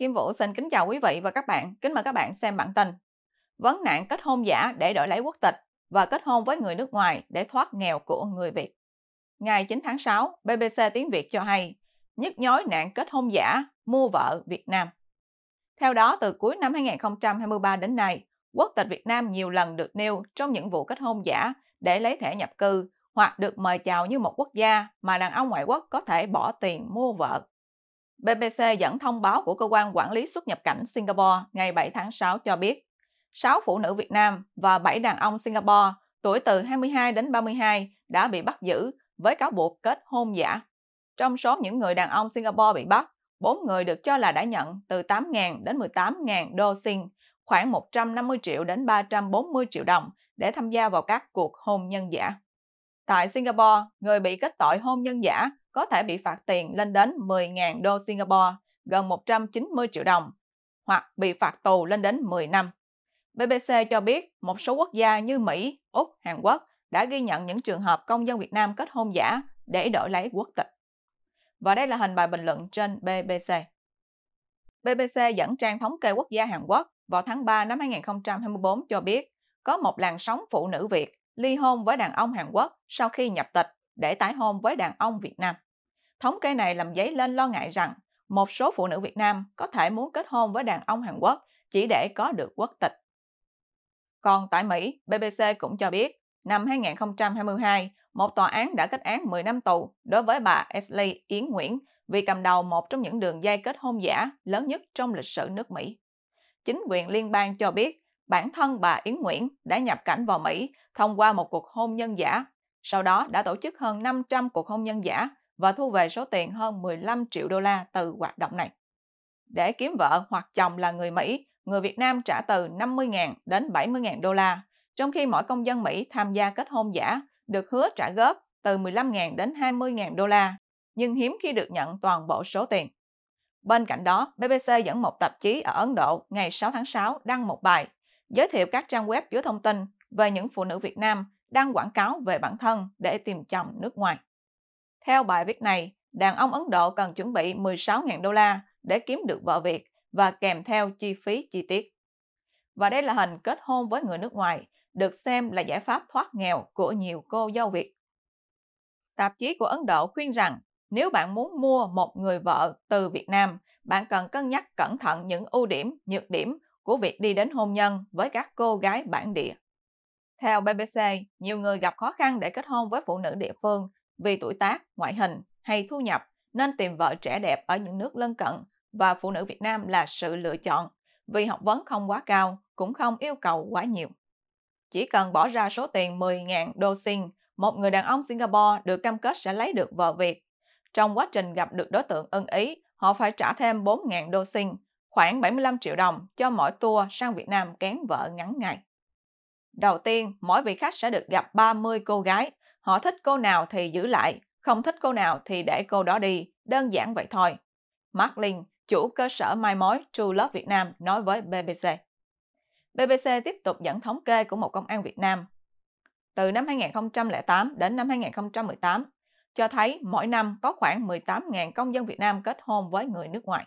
Kim Vũ xin kính chào quý vị và các bạn. Kính mời các bạn xem bản tin. Vấn nạn kết hôn giả để đổi lấy quốc tịch và kết hôn với người nước ngoài để thoát nghèo của người Việt. Ngày 9 tháng 6, BBC Tiếng Việt cho hay nhức nhối nạn kết hôn giả mua vợ Việt Nam. Theo đó, từ cuối năm 2023 đến nay, quốc tịch Việt Nam nhiều lần được nêu trong những vụ kết hôn giả để lấy thẻ nhập cư hoặc được mời chào như một quốc gia mà đàn ông ngoại quốc có thể bỏ tiền mua vợ BBC dẫn thông báo của Cơ quan Quản lý xuất nhập cảnh Singapore ngày 7 tháng 6 cho biết, 6 phụ nữ Việt Nam và 7 đàn ông Singapore tuổi từ 22 đến 32 đã bị bắt giữ với cáo buộc kết hôn giả. Trong số những người đàn ông Singapore bị bắt, 4 người được cho là đã nhận từ 8.000 đến 18.000 đô sinh, khoảng 150 triệu đến 340 triệu đồng để tham gia vào các cuộc hôn nhân giả. Tại Singapore, người bị kết tội hôn nhân giả có thể bị phạt tiền lên đến 10.000 đô Singapore, gần 190 triệu đồng, hoặc bị phạt tù lên đến 10 năm. BBC cho biết một số quốc gia như Mỹ, Úc, Hàn Quốc đã ghi nhận những trường hợp công dân Việt Nam kết hôn giả để đổi lấy quốc tịch. Và đây là hình bài bình luận trên BBC. BBC dẫn trang thống kê quốc gia Hàn Quốc vào tháng 3 năm 2024 cho biết có một làn sóng phụ nữ Việt ly hôn với đàn ông Hàn Quốc sau khi nhập tịch để tái hôn với đàn ông Việt Nam. Thống kê này làm dấy lên lo ngại rằng một số phụ nữ Việt Nam có thể muốn kết hôn với đàn ông Hàn Quốc chỉ để có được quốc tịch. Còn tại Mỹ, BBC cũng cho biết, năm 2022, một tòa án đã kết án 10 năm tù đối với bà Ashley Yến Nguyễn vì cầm đầu một trong những đường dây kết hôn giả lớn nhất trong lịch sử nước Mỹ. Chính quyền liên bang cho biết bản thân bà Yến Nguyễn đã nhập cảnh vào Mỹ thông qua một cuộc hôn nhân giả sau đó đã tổ chức hơn 500 cuộc hôn nhân giả và thu về số tiền hơn 15 triệu đô la từ hoạt động này. Để kiếm vợ hoặc chồng là người Mỹ, người Việt Nam trả từ 50.000 đến 70.000 đô la, trong khi mỗi công dân Mỹ tham gia kết hôn giả được hứa trả góp từ 15.000 đến 20.000 đô la, nhưng hiếm khi được nhận toàn bộ số tiền. Bên cạnh đó, BBC dẫn một tạp chí ở Ấn Độ ngày 6 tháng 6 đăng một bài giới thiệu các trang web chứa thông tin về những phụ nữ Việt Nam đăng quảng cáo về bản thân để tìm chồng nước ngoài. Theo bài viết này, đàn ông Ấn Độ cần chuẩn bị 16.000 đô la để kiếm được vợ Việt và kèm theo chi phí chi tiết. Và đây là hình kết hôn với người nước ngoài, được xem là giải pháp thoát nghèo của nhiều cô dâu Việt. Tạp chí của Ấn Độ khuyên rằng nếu bạn muốn mua một người vợ từ Việt Nam, bạn cần cân nhắc cẩn thận những ưu điểm, nhược điểm của việc đi đến hôn nhân với các cô gái bản địa. Theo BBC, nhiều người gặp khó khăn để kết hôn với phụ nữ địa phương vì tuổi tác, ngoại hình hay thu nhập nên tìm vợ trẻ đẹp ở những nước lân cận và phụ nữ Việt Nam là sự lựa chọn vì học vấn không quá cao, cũng không yêu cầu quá nhiều. Chỉ cần bỏ ra số tiền 10.000 đô sinh, một người đàn ông Singapore được cam kết sẽ lấy được vợ Việt. Trong quá trình gặp được đối tượng ưng ý, họ phải trả thêm 4.000 đô sinh, khoảng 75 triệu đồng cho mỗi tour sang Việt Nam kén vợ ngắn ngày. Đầu tiên, mỗi vị khách sẽ được gặp 30 cô gái. Họ thích cô nào thì giữ lại, không thích cô nào thì để cô đó đi. Đơn giản vậy thôi. Mark Lin, chủ cơ sở mai mối True Love Việt Nam nói với BBC. BBC tiếp tục dẫn thống kê của một công an Việt Nam. Từ năm 2008 đến năm 2018, cho thấy mỗi năm có khoảng 18.000 công dân Việt Nam kết hôn với người nước ngoài.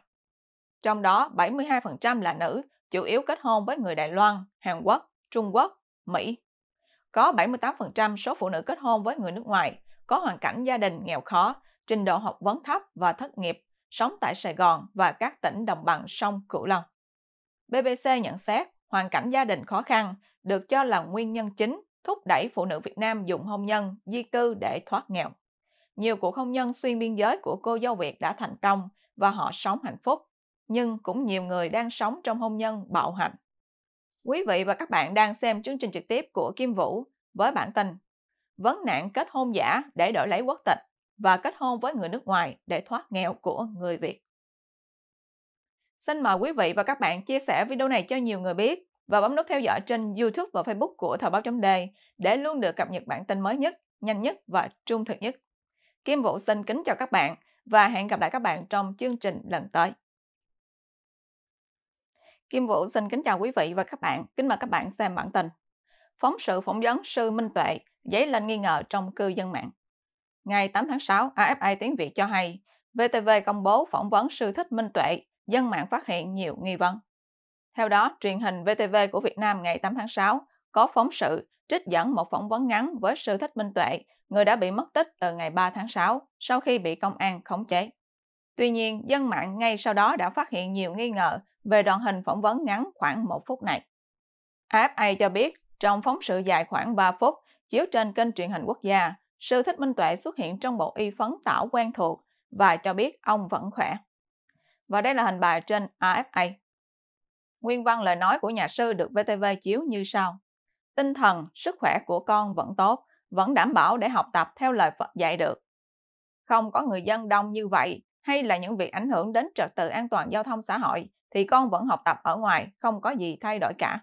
Trong đó, 72% là nữ, chủ yếu kết hôn với người Đài Loan, Hàn Quốc, Trung Quốc, Mỹ. Có 78% số phụ nữ kết hôn với người nước ngoài có hoàn cảnh gia đình nghèo khó, trình độ học vấn thấp và thất nghiệp, sống tại Sài Gòn và các tỉnh đồng bằng sông Cửu Long. BBC nhận xét hoàn cảnh gia đình khó khăn được cho là nguyên nhân chính thúc đẩy phụ nữ Việt Nam dùng hôn nhân, di cư để thoát nghèo. Nhiều cuộc hôn nhân xuyên biên giới của cô dâu Việt đã thành công và họ sống hạnh phúc, nhưng cũng nhiều người đang sống trong hôn nhân bạo hành. Quý vị và các bạn đang xem chương trình trực tiếp của Kim Vũ với bản tin Vấn nạn kết hôn giả để đổi lấy quốc tịch và kết hôn với người nước ngoài để thoát nghèo của người Việt. Xin mời quý vị và các bạn chia sẻ video này cho nhiều người biết và bấm nút theo dõi trên YouTube và Facebook của Thời báo chấm đề để luôn được cập nhật bản tin mới nhất, nhanh nhất và trung thực nhất. Kim Vũ xin kính chào các bạn và hẹn gặp lại các bạn trong chương trình lần tới. Kim Vũ xin kính chào quý vị và các bạn. Kính mời các bạn xem bản tin. Phóng sự phỏng vấn sư Minh Tuệ dấy lên nghi ngờ trong cư dân mạng. Ngày 8 tháng 6, AFI Tiếng Việt cho hay, VTV công bố phỏng vấn sư thích Minh Tuệ, dân mạng phát hiện nhiều nghi vấn. Theo đó, truyền hình VTV của Việt Nam ngày 8 tháng 6 có phóng sự trích dẫn một phỏng vấn ngắn với sư thích Minh Tuệ, người đã bị mất tích từ ngày 3 tháng 6 sau khi bị công an khống chế. Tuy nhiên, dân mạng ngay sau đó đã phát hiện nhiều nghi ngờ về đoạn hình phỏng vấn ngắn khoảng 1 phút này. AFA cho biết, trong phóng sự dài khoảng 3 phút, chiếu trên kênh truyền hình quốc gia, sư Thích Minh Tuệ xuất hiện trong bộ y phấn tảo quen thuộc và cho biết ông vẫn khỏe. Và đây là hình bài trên AFA. Nguyên văn lời nói của nhà sư được VTV chiếu như sau. Tinh thần, sức khỏe của con vẫn tốt, vẫn đảm bảo để học tập theo lời Phật dạy được. Không có người dân đông như vậy hay là những việc ảnh hưởng đến trật tự an toàn giao thông xã hội thì con vẫn học tập ở ngoài, không có gì thay đổi cả.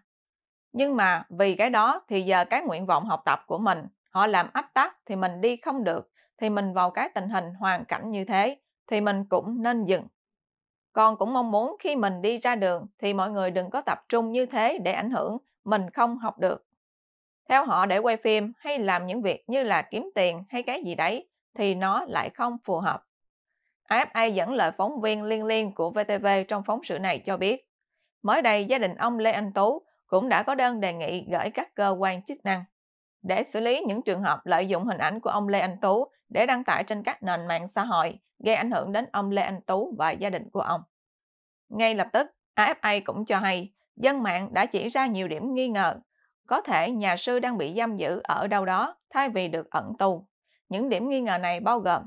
Nhưng mà vì cái đó thì giờ cái nguyện vọng học tập của mình, họ làm ách tắc thì mình đi không được, thì mình vào cái tình hình hoàn cảnh như thế thì mình cũng nên dừng. Con cũng mong muốn khi mình đi ra đường thì mọi người đừng có tập trung như thế để ảnh hưởng mình không học được. Theo họ để quay phim hay làm những việc như là kiếm tiền hay cái gì đấy thì nó lại không phù hợp. AFA dẫn lời phóng viên liên liên của VTV trong phóng sự này cho biết, mới đây gia đình ông Lê Anh Tú cũng đã có đơn đề nghị gửi các cơ quan chức năng để xử lý những trường hợp lợi dụng hình ảnh của ông Lê Anh Tú để đăng tải trên các nền mạng xã hội gây ảnh hưởng đến ông Lê Anh Tú và gia đình của ông. Ngay lập tức, AFA cũng cho hay dân mạng đã chỉ ra nhiều điểm nghi ngờ. Có thể nhà sư đang bị giam giữ ở đâu đó thay vì được ẩn tù. Những điểm nghi ngờ này bao gồm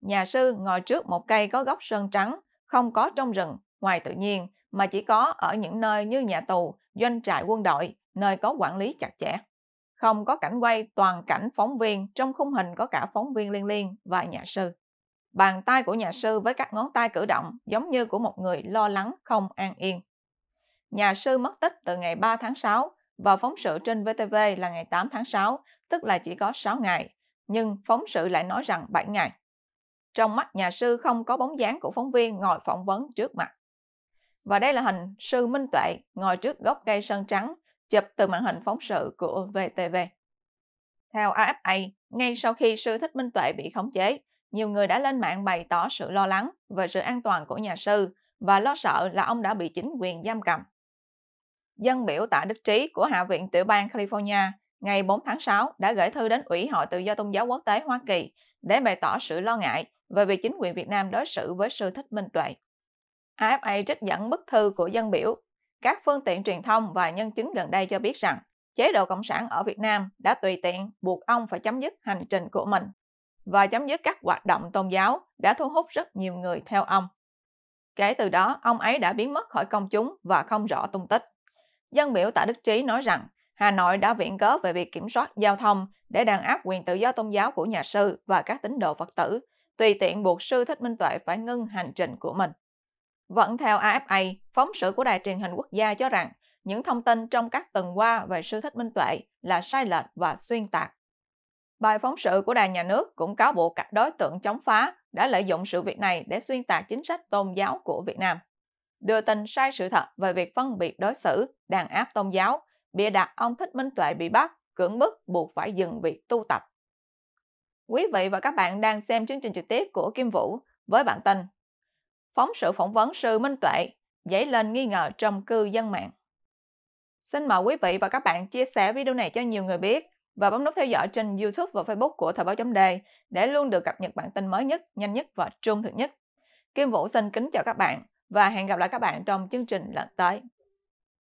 Nhà sư ngồi trước một cây có gốc sơn trắng, không có trong rừng, ngoài tự nhiên, mà chỉ có ở những nơi như nhà tù, doanh trại quân đội, nơi có quản lý chặt chẽ. Không có cảnh quay toàn cảnh phóng viên, trong khung hình có cả phóng viên liên liên và nhà sư. Bàn tay của nhà sư với các ngón tay cử động giống như của một người lo lắng không an yên. Nhà sư mất tích từ ngày 3 tháng 6 và phóng sự trên VTV là ngày 8 tháng 6, tức là chỉ có 6 ngày. Nhưng phóng sự lại nói rằng 7 ngày. Trong mắt nhà sư không có bóng dáng của phóng viên ngồi phỏng vấn trước mặt. Và đây là hình sư Minh Tuệ ngồi trước gốc cây sơn trắng chụp từ màn hình phóng sự của VTV. Theo AFA, ngay sau khi sư Thích Minh Tuệ bị khống chế, nhiều người đã lên mạng bày tỏ sự lo lắng về sự an toàn của nhà sư và lo sợ là ông đã bị chính quyền giam cầm. Dân biểu tạ đức trí của Hạ viện tiểu bang California ngày 4 tháng 6 đã gửi thư đến Ủy hội Tự do Tôn giáo Quốc tế Hoa Kỳ để bày tỏ sự lo ngại và việc chính quyền Việt Nam đối xử với sư Thích Minh Tuệ. AFA trích dẫn bức thư của dân biểu. Các phương tiện truyền thông và nhân chứng gần đây cho biết rằng chế độ Cộng sản ở Việt Nam đã tùy tiện buộc ông phải chấm dứt hành trình của mình và chấm dứt các hoạt động tôn giáo đã thu hút rất nhiều người theo ông. Kể từ đó, ông ấy đã biến mất khỏi công chúng và không rõ tung tích. Dân biểu Tạ Đức Trí nói rằng Hà Nội đã viện cớ về việc kiểm soát giao thông để đàn áp quyền tự do tôn giáo của nhà sư và các tín đồ Phật tử, tùy tiện buộc sư Thích Minh Tuệ phải ngưng hành trình của mình. Vẫn theo AFA, phóng sự của đài truyền hình quốc gia cho rằng những thông tin trong các tuần qua về sư Thích Minh Tuệ là sai lệch và xuyên tạc. Bài phóng sự của đài nhà nước cũng cáo buộc các đối tượng chống phá đã lợi dụng sự việc này để xuyên tạc chính sách tôn giáo của Việt Nam. Đưa tin sai sự thật về việc phân biệt đối xử, đàn áp tôn giáo, bịa đặt ông Thích Minh Tuệ bị bắt, cưỡng bức buộc phải dừng việc tu tập. Quý vị và các bạn đang xem chương trình trực tiếp của Kim Vũ với bản tin Phóng sự phỏng vấn sư Minh Tuệ dấy lên nghi ngờ trong cư dân mạng. Xin mời quý vị và các bạn chia sẻ video này cho nhiều người biết và bấm nút theo dõi trên YouTube và Facebook của Thời báo chấm đề để luôn được cập nhật bản tin mới nhất, nhanh nhất và trung thực nhất. Kim Vũ xin kính chào các bạn và hẹn gặp lại các bạn trong chương trình lần tới.